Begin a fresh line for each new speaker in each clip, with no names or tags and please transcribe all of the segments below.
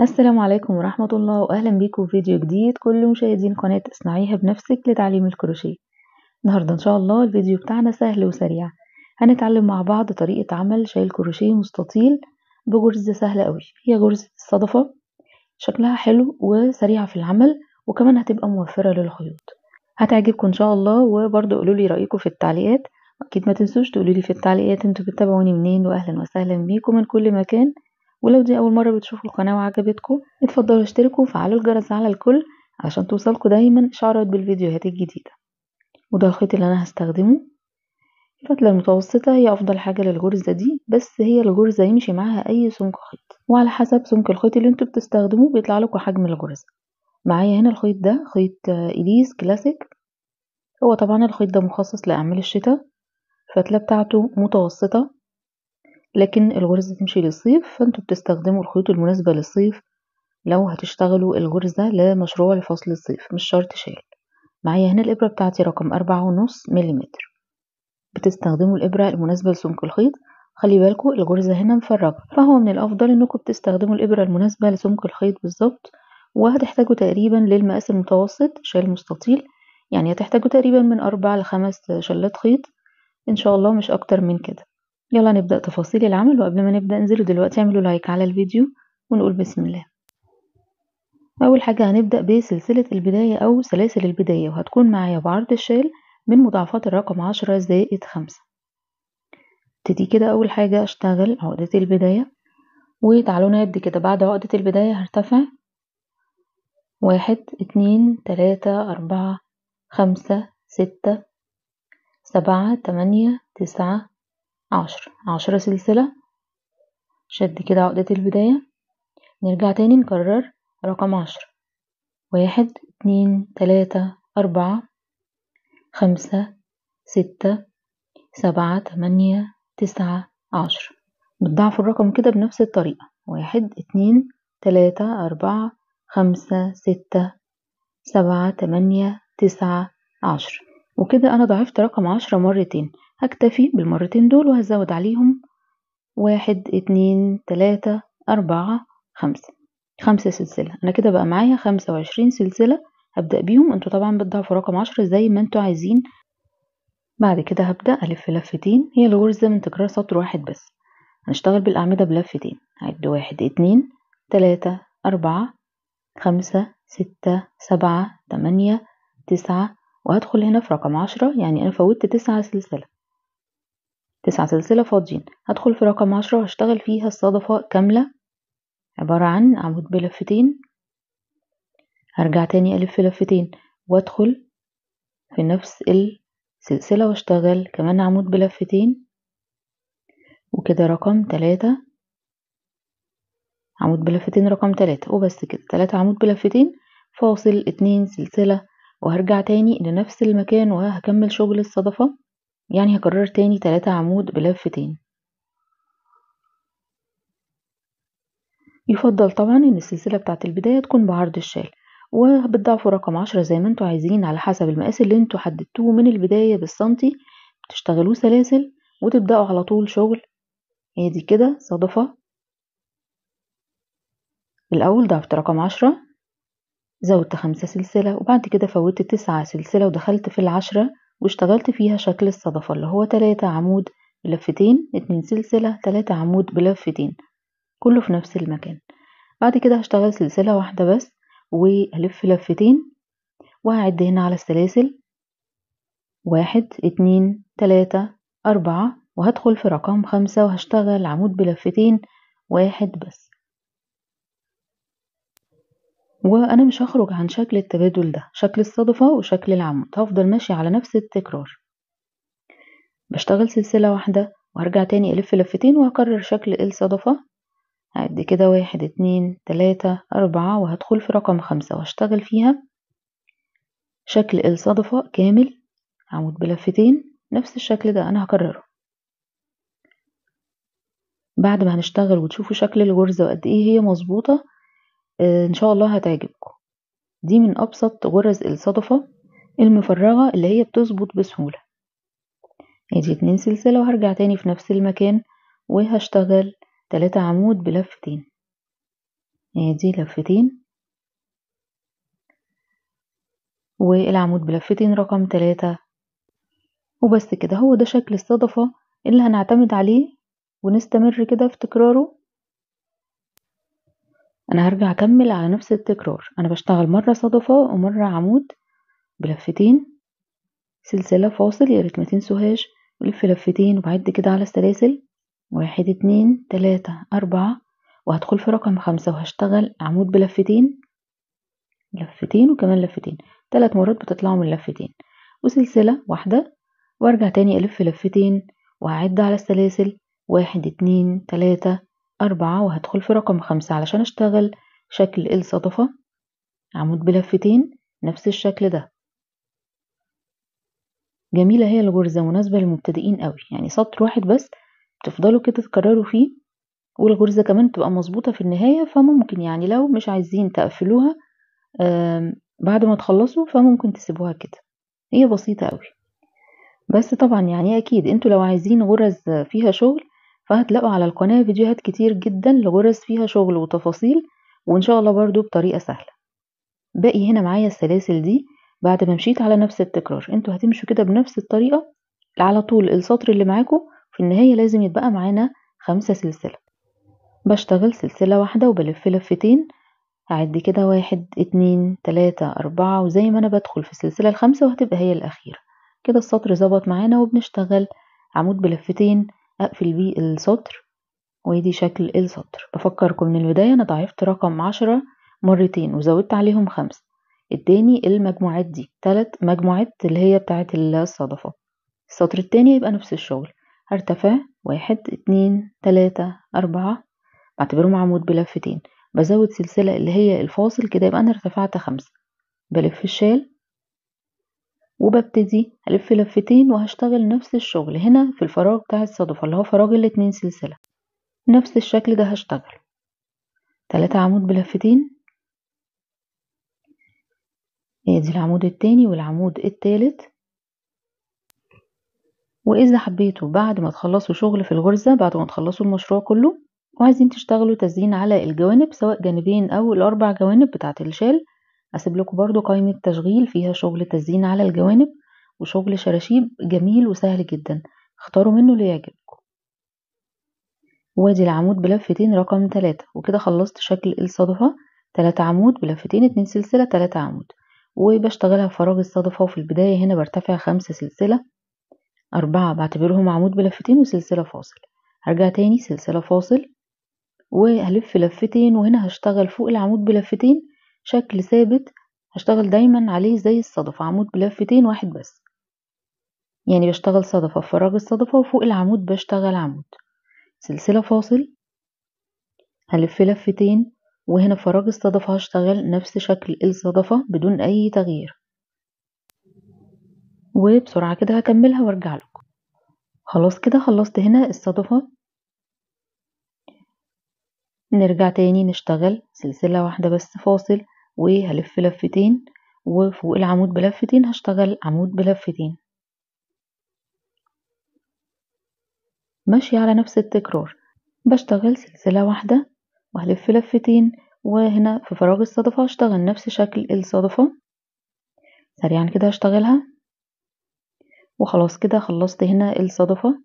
السلام عليكم ورحمة الله وأهلا بيكم في فيديو جديد كل مشاهدين قناة اصنعيها بنفسك لتعليم الكروشيه النهاردة إن شاء الله الفيديو بتاعنا سهل وسريع هنتعلم مع بعض طريقة عمل شايل كروشيه مستطيل بجرزة سهلة قوي هي جرزة الصدفة شكلها حلو وسريعة في العمل وكمان هتبقى موفرة للخيوط هتعجبكم إن شاء الله وبرضه قولولي رأيكم في التعليقات أكيد ما تنسوش تقولولي في التعليقات انتوا بتتابعوني منين وأهلا وسهلا بيكم من كل مكان ولو دي أول مرة بتشوفوا القناة وعجبتكم اتفضلوا اشتركوا وفعلوا الجرس على الكل عشان توصلكوا دايما إشعارات بالفيديوهات الجديدة وده الخيط اللي أنا هستخدمه الفتلة المتوسطة هي أفضل حاجة للغرزة دي بس هي الغرزة يمشي معاها أي سمك خيط وعلى حسب سمك الخيط اللي انتوا بتستخدموه بيطلع لكم حجم الغرزة معايا هنا الخيط ده خيط إليس كلاسيك هو طبعا الخيط ده مخصص لأعمال الشتاء الفتلة بتاعته متوسطة لكن الغرزة تمشي للصيف فانتوا بتستخدموا الخيوط المناسبة للصيف لو هتشتغلوا الغرزة لمشروع لفصل الصيف مش شرط شال معايا هنا الإبرة بتاعتي رقم أربعة ونص مليمتر بتستخدموا الإبرة المناسبة لسمك الخيط خلي بالكوا الغرزة هنا مفرغة فهو من الأفضل إنكم بتستخدموا الإبرة المناسبة لسمك الخيط بالظبط وهتحتاجوا تقريبا للمقاس المتوسط شال مستطيل يعني هتحتاجوا تقريبا من أربع لخمس شلات خيط إن شاء الله مش أكتر من كده يلا نبدأ تفاصيل العمل وقبل ما نبدأ انزلوا دلوقتي اعملوا لايك على الفيديو ونقول بسم الله أول حاجة هنبدأ بسلسلة البداية أو سلاسل البداية وهتكون معايا بعرض الشال من مضاعفات الرقم عشرة زائد خمسة ابتدي كده أول حاجة أشتغل عقدة البداية وتعالوا نعد كده بعد عقدة البداية هرتفع واحد اتنين تلاتة أربعة خمسة ستة سبعة تمانية تسعة عشرة عشرة سلسلة شد كده عقدة البداية نرجع تاني نكرر رقم عشرة واحد اتنين تلاتة أربعة خمسة ستة سبعة تمانية تسعة عشرة بتضعف الرقم كده بنفس الطريقة واحد اتنين تلاتة أربعة خمسة ستة سبعة تمانية تسعة عشرة وكده أنا ضعفت رقم عشرة مرتين هكتفي بالمرتين دول وهزود عليهم واحد اتنين تلاتة أربعة خمسة خمسة سلسلة أنا كده بقى معايا خمسة وعشرين سلسلة هبدأ بيهم انتوا طبعا بتضعفوا رقم عشرة زي ما انتوا عايزين بعد كده هبدأ ألف لفتين هي الغرزة من تكرار سطر واحد بس هنشتغل بالأعمدة بلفتين عد واحد اتنين تلاتة أربعة خمسة ستة سبعة تمانية تسعة وهدخل هنا في رقم عشرة يعني أنا فوتت تسعة سلسلة تسعة سلسلة فاضيين هدخل في رقم عشرة وهشتغل فيها الصدفة كاملة عبارة عن عمود بلفتين هرجع تاني ألف لفتين وأدخل في نفس السلسلة واشتغل كمان عمود بلفتين وكده رقم تلاتة عمود بلفتين رقم تلاتة وبس كده تلاتة عمود بلفتين فاصل اتنين سلسلة وهرجع تاني لنفس المكان وهكمل شغل الصدفة يعني هكرر تاني تلاتة عمود بلف تاني يفضل طبعا ان السلسلة بتاعت البداية تكون بعرض الشال وبتضعفوا رقم عشرة زي ما انتوا عايزين على حسب المقاس اللي انتوا حددتوه من البداية بالسنتي بتشتغلوه سلاسل وتبدأوا على طول شغل ادي كده صدفة الأول ضعفت رقم عشرة زودت خمسة سلسلة وبعد كده فوتت تسعة سلسلة ودخلت في العشرة واشتغلت فيها شكل الصدفة اللي هو تلاتة عمود بلفتين اتنين سلسلة تلاتة عمود بلفتين كله في نفس المكان بعد كده هشتغل سلسلة واحدة بس وهلف لفتين وهعد هنا على السلاسل واحد اتنين تلاتة أربعة وهدخل في رقم خمسة وهشتغل عمود بلفتين واحد بس وأنا مش هخرج عن شكل التبادل ده شكل الصدفة وشكل العمود هفضل ماشي على نفس التكرار بشتغل سلسلة واحدة وهرجع تاني ألف لفتين وهكرر شكل إيه الصدفة هعد كده واحد اتنين تلاتة أربعة وهدخل في رقم خمسة وهشتغل فيها شكل إيه الصدفة كامل عمود بلفتين نفس الشكل ده أنا هكرره بعد ما هنشتغل وتشوفوا شكل الغرزة وقد ايه هي مظبوطة ان شاء الله هتعجبكم دي من ابسط غرز الصدفة المفرغة اللي هي بتظبط بسهولة ادي اتنين سلسلة وهرجع تاني في نفس المكان وهشتغل تلاتة عمود بلفتين ادي لفتين والعمود بلفتين رقم تلاتة وبس كده هو ده شكل الصدفة اللي هنعتمد عليه ونستمر كده في تكراره انا هرجع اكمل على نفس التكرار انا بشتغل مره صدفه ومره عمود بلفتين سلسله فاصل يا ما تنسوهاش ولف لفتين وبعد كده على السلاسل واحد اتنين تلاتة أربعة وهدخل في رقم خمسة وهشتغل عمود بلفتين لفتين وكمان لفتين تلات مرات بتطلعوا من لفتين وسلسلة واحدة وارجع تاني ألف لفتين وهعد على السلاسل واحد اتنين تلاتة أربعة وهدخل في رقم خمسة علشان أشتغل شكل الصدفة عمود بلفتين نفس الشكل ده جميلة هي الغرزة مناسبة للمبتدئين قوي يعني سطر واحد بس بتفضلوا كده تكرروا فيه والغرزة كمان تبقى مظبوطة في النهاية فممكن يعني لو مش عايزين تقفلوها بعد ما تخلصوا فممكن تسيبوها كده هي بسيطة قوي بس طبعا يعني اكيد انتوا لو عايزين غرز فيها شغل فهتلاقوا على القناة فيديوهات كتير جدا لغرز فيها شغل وتفاصيل وإن شاء الله برضو بطريقة سهلة باقي هنا معايا السلاسل دي بعد ما مشيت على نفس التكرار انتوا هتمشوا كده بنفس الطريقة على طول السطر اللي معاكم في النهاية لازم يتبقى معانا خمسة سلسلة بشتغل سلسلة واحدة وبلف لفتين هعد كده واحد اتنين تلاتة أربعة وزي ما أنا بدخل في السلسلة الخامسة وهتبقى هي الأخيرة كده السطر ظبط معانا وبنشتغل عمود بلفتين اقفل بيه السطر وادي شكل السطر بفكركم من البداية انا ضعفت رقم عشرة مرتين وزودت عليهم خمسة التاني المجموعات دي تلات مجموعات اللي هي بتاعة الصدفة السطر التاني يبقى نفس الشغل هرتفع واحد اتنين تلاتة اربعة بعتبرهم عمود بلفتين بزود سلسلة اللي هي الفاصل كده يبقى انا ارتفعت خمسة بلف الشال وببتدي ألف لفتين وهشتغل نفس الشغل هنا في الفراغ بتاع الصدفة اللي هو فراغ الاتنين سلسلة نفس الشكل ده هشتغله تلاتة عمود بلفتين ادي العمود التاني والعمود التالت واذا حبيتوا بعد ما تخلصوا شغل في الغرزة بعد ما تخلصوا المشروع كله وعايزين تشتغلوا تزيين على الجوانب سواء جانبين او الاربع جوانب بتاعت الشال هسيب لكم برضو قائمة تشغيل فيها شغل تزيين على الجوانب وشغل شراشيب جميل وسهل جدا اختاروا منه اللي يعجبكم وادي العمود بلفتين رقم تلاتة وكده خلصت شكل الصدفة تلاتة عمود بلفتين اتنين سلسلة تلاتة عمود وبشتغلها في فراغ الصدفة وفي البداية هنا برتفع خمسة سلسلة أربعة بعتبرهم عمود بلفتين وسلسلة فاصل هرجع تاني سلسلة فاصل وهلف لفتين وهنا هشتغل فوق العمود بلفتين شكل ثابت هشتغل دايما عليه زي الصدفة عمود بلفتين واحد بس يعني بشتغل صدفة في فراغ الصدفة وفوق العمود بشتغل عمود سلسلة فاصل هلف لفتين وهنا في فراغ الصدفة هشتغل نفس شكل الصدفة بدون أي تغيير وبسرعة كده هكملها وارجع لكم خلاص كده خلصت هنا الصدفة نرجع تاني نشتغل سلسلة واحدة بس فاصل وهلف لفتين وفوق العمود بلفتين هشتغل عمود بلفتين ماشي على نفس التكرار بشتغل سلسلة واحدة وهلف لفتين وهنا في فراغ الصدفة هشتغل نفس شكل الصدفة سريعا كده هشتغلها وخلاص كده خلصت هنا الصدفة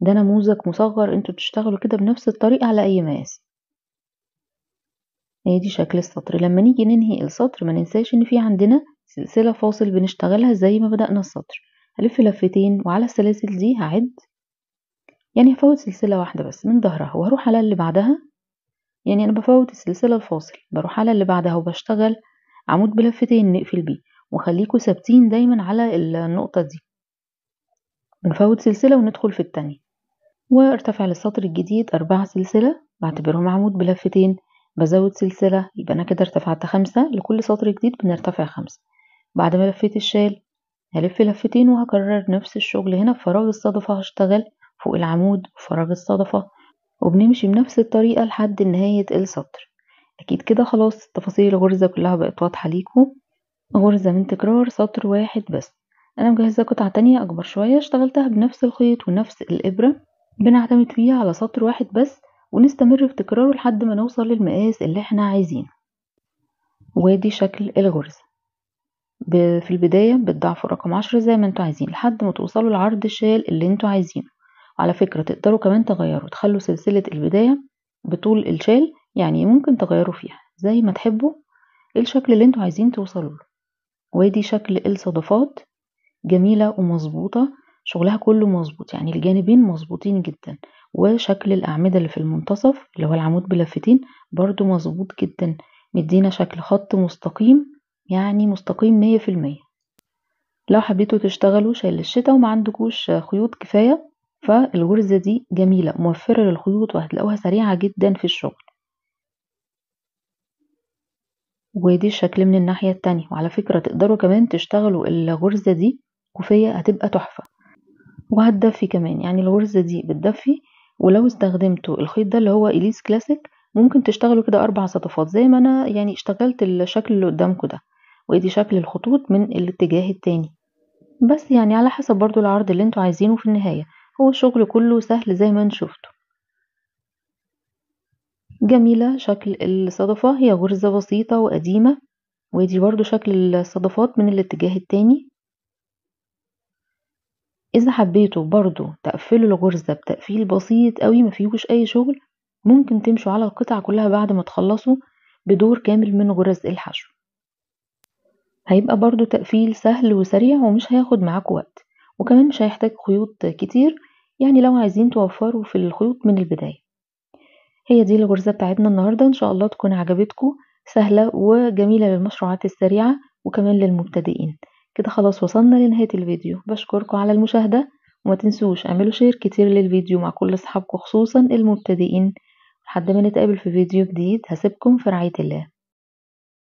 ده نموذج مصغر انتوا تشتغلوا كده بنفس الطريقة على اي مقاس هي دي شكل السطر لما نيجي ننهي السطر ما ننساش ان في عندنا سلسلة فاصل بنشتغلها زي ما بدأنا السطر هلف لفتين وعلى السلاسل دي هعد يعني هفوت سلسلة واحدة بس من ظهرها وهروح على اللي بعدها يعني انا بفوت السلسلة الفاصل بروح على اللي بعدها وبشتغل عمود بلفتين نقفل بيه وخليكوا ثابتين دايما على النقطة دي بنفوت سلسلة وندخل في التانية وارتفع للسطر الجديد أربع سلسلة بعتبرهم عمود بلفتين بزود سلسلة يبقى أنا كده ارتفعت خمسة لكل سطر جديد بنرتفع خمسة بعد ما لفيت الشال هلف لفتين وهكرر نفس الشغل هنا في فراغ الصدفة هشتغل فوق العمود في فراغ الصدفة وبنمشي بنفس الطريقة لحد نهاية السطر أكيد كده خلاص تفاصيل الغرزة كلها بقت واضحة ليكم غرزة من تكرار سطر واحد بس أنا مجهزة قطعة تانية أكبر شوية اشتغلتها بنفس الخيط ونفس الإبرة بنعتمد فيها على سطر واحد بس ونستمر في تكراره لحد ما نوصل للمقاس اللي احنا عايزينه وادي شكل الغرزة في البداية بتضعفوا رقم عشرة زي ما انتوا عايزين لحد ما توصلوا لعرض الشال اللي انتوا عايزينه على فكرة تقدروا كمان تغيروا تخلوا سلسلة البداية بطول الشال يعني ممكن تغيروا فيها زي ما تحبوا الشكل اللي انتوا عايزين توصلوا له وادي شكل الصدفات جميلة ومظبوطة شغلها كله مظبوط يعني الجانبين مظبوطين جدا وشكل الأعمدة اللي في المنتصف اللي هو العمود بلفتين برضو مظبوط جدا مدينا شكل خط مستقيم يعني مستقيم مية في المية لو حبيتوا تشتغلوا شايل الشتا وما عندكوش خيوط كفاية فالغرزة دي جميلة موفرة للخيوط وهتلاقوها سريعة جدا في الشغل ودي الشكل من الناحية التانية وعلى فكرة تقدروا كمان تشتغلوا الغرزة دي كوفية هتبقى تحفة وهتدفي كمان يعني الغرزة دي بتدفي ولو استخدمتوا الخيط ده اللي هو اليس كلاسيك ممكن تشتغلوا كده اربع صدفات زي ما انا يعني اشتغلت الشكل اللي قدامكم ده وادي شكل الخطوط من الاتجاه التاني بس يعني على حسب برضو العرض اللي انتوا عايزينه في النهاية هو الشغل كله سهل زي ما انتوا شفتوا جميلة شكل الصدفة هي غرزة بسيطة وقديمة وادي برضو شكل الصدفات من الاتجاه التاني إذا حبيتوا برضو تقفلوا الغرزة بتقفيل بسيط قوي مفيهوش أي شغل ممكن تمشوا على القطع كلها بعد ما تخلصوا بدور كامل من غرز الحشو هيبقى برضو تقفيل سهل وسريع ومش هياخد معاكوا وقت وكمان مش هيحتاج خيوط كتير يعني لو عايزين توفروا في الخيوط من البداية هي دي الغرزة بتاعتنا النهاردة إن شاء الله تكون عجبتكم سهلة وجميلة للمشروعات السريعة وكمان للمبتدئين كده خلاص وصلنا لنهاية الفيديو بشكركم على المشاهدة وما تنسوش اعملوا شير كتير للفيديو مع كل اصحابكم خصوصا المبتدئين لحد ما نتقابل في فيديو جديد هسيبكم في رعاية الله